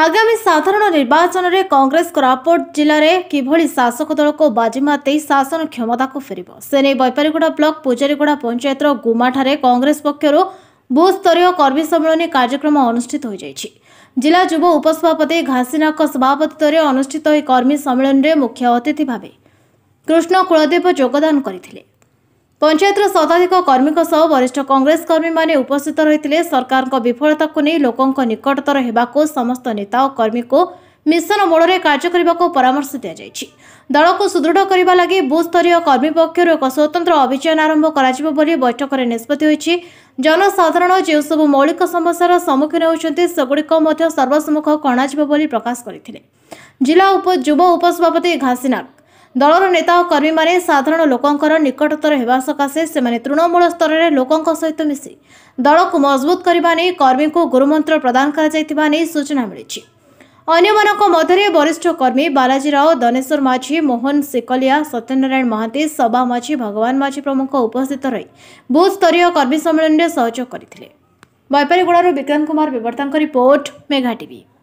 ଆଗାମୀ ସାଧାରଣ ନିର୍ବାଚନରେ କଂଗ୍ରେସ କୋରାପୁଟ ଜିଲ୍ଲାରେ କିଭଳି ଶାସକ ଦଳକୁ ବାଜିମା ଦେଇ ଶାସନ କ୍ଷମତାକୁ ଫେରିବ ସେ ନେଇ ବୈପାରିଗୁଡ଼ା ବ୍ଲକ ପୂଜାରୀଗୁଡ଼ା ପଞ୍ଚାୟତର ଗୁମାଠାରେ କଂଗ୍ରେସ ପକ୍ଷରୁ ବହୁସ୍ତରୀୟ କର୍ମୀ ସମ୍ମିଳନୀ କାର୍ଯ୍ୟକ୍ରମ ଅନୁଷ୍ଠିତ ହୋଇଯାଇଛି ଜିଲ୍ଲା ଯୁବ ଉପସଭାପତି ଘାସିନାଙ୍କ ସଭାପତିତ୍ୱରେ ଅନୁଷ୍ଠିତ ଏହି କର୍ମୀ ସମ୍ମିଳନୀରେ ମୁଖ୍ୟ ଅତିଥି ଭାବେ କୃଷ୍ଣ କୁଳଦେବ ଯୋଗଦାନ କରିଥିଲେ ପଞ୍ଚାୟତର ଶତାଧିକ କର୍ମୀଙ୍କ ସହ ବରିଷ୍ଠ କଂଗ୍ରେସ କର୍ମୀମାନେ ଉପସ୍ଥିତ ରହିଥିଲେ ସରକାରଙ୍କ ବିଫଳତାକୁ ନେଇ ଲୋକଙ୍କ ନିକଟତର ହେବାକୁ ସମସ୍ତ ନେତା ଓ କର୍ମୀଙ୍କୁ ମିଶନ ମୋଡ଼ରେ କାର୍ଯ୍ୟ କରିବାକୁ ପରାମର୍ଶ ଦିଆଯାଇଛି ଦଳକୁ ସୁଦୃଢ଼ କରିବା ଲାଗି ବୁଥସ୍ତରୀୟ କର୍ମୀ ପକ୍ଷରୁ ଏକ ସ୍ୱତନ୍ତ୍ର ଅଭିଯାନ ଆରମ୍ଭ କରାଯିବ ବୋଲି ବୈଠକରେ ନିଷ୍ପତ୍ତି ହୋଇଛି ଜନସାଧାରଣ ଯେଉଁସବୁ ମୌଳିକ ସମସ୍ୟାର ସମ୍ମୁଖୀନ ହେଉଛନ୍ତି ସେଗୁଡ଼ିକ ମଧ୍ୟ ସର୍ବସମ୍ମୁଖ କଣାଯିବ ବୋଲି ପ୍ରକାଶ କରିଥିଲେ ଜିଲ୍ଲା ଯୁବ ଉପସଭାପତି ଘାସିନାର ଦଳର ନେତା ଓ କର୍ମୀମାନେ ସାଧାରଣ ଲୋକଙ୍କର ନିକଟତର ହେବା ସକାଶେ ସେମାନେ ତୃଣମୂଳ ସ୍ତରରେ ଲୋକଙ୍କ ସହିତ ମିଶି ଦଳକୁ ମଜବୁତ କରିବା ନେଇ କର୍ମୀଙ୍କୁ ଗୁରୁମନ୍ତ୍ର ପ୍ରଦାନ କରାଯାଇଥିବା ନେଇ ସୂଚନା ମିଳିଛି ଅନ୍ୟମାନଙ୍କ ମଧ୍ୟରେ ବରିଷ୍ଠ କର୍ମୀ ବାଲାଜୀ ରାଓ ଦନେଶ୍ୱର ମାଝି ମୋହନ ସିକଲିଆ ସତ୍ୟନାରାୟଣ ମହାନ୍ତି ସବା ମାଝି ଭଗବାନ ମାଝି ପ୍ରମୁଖ ଉପସ୍ଥିତ ରହି ବୁଥ୍ ସ୍ତରୀୟ କର୍ମୀ ସମ୍ମିଳନୀରେ ସହଯୋଗ କରିଥିଲେ ବୈପାରୀଗୁଡ଼ାରୁ ବିକ୍ରମ କୁମାର ବିବର୍ତ୍ତାଙ୍କ ରିପୋର୍ଟ ମେଘା ଟିଭି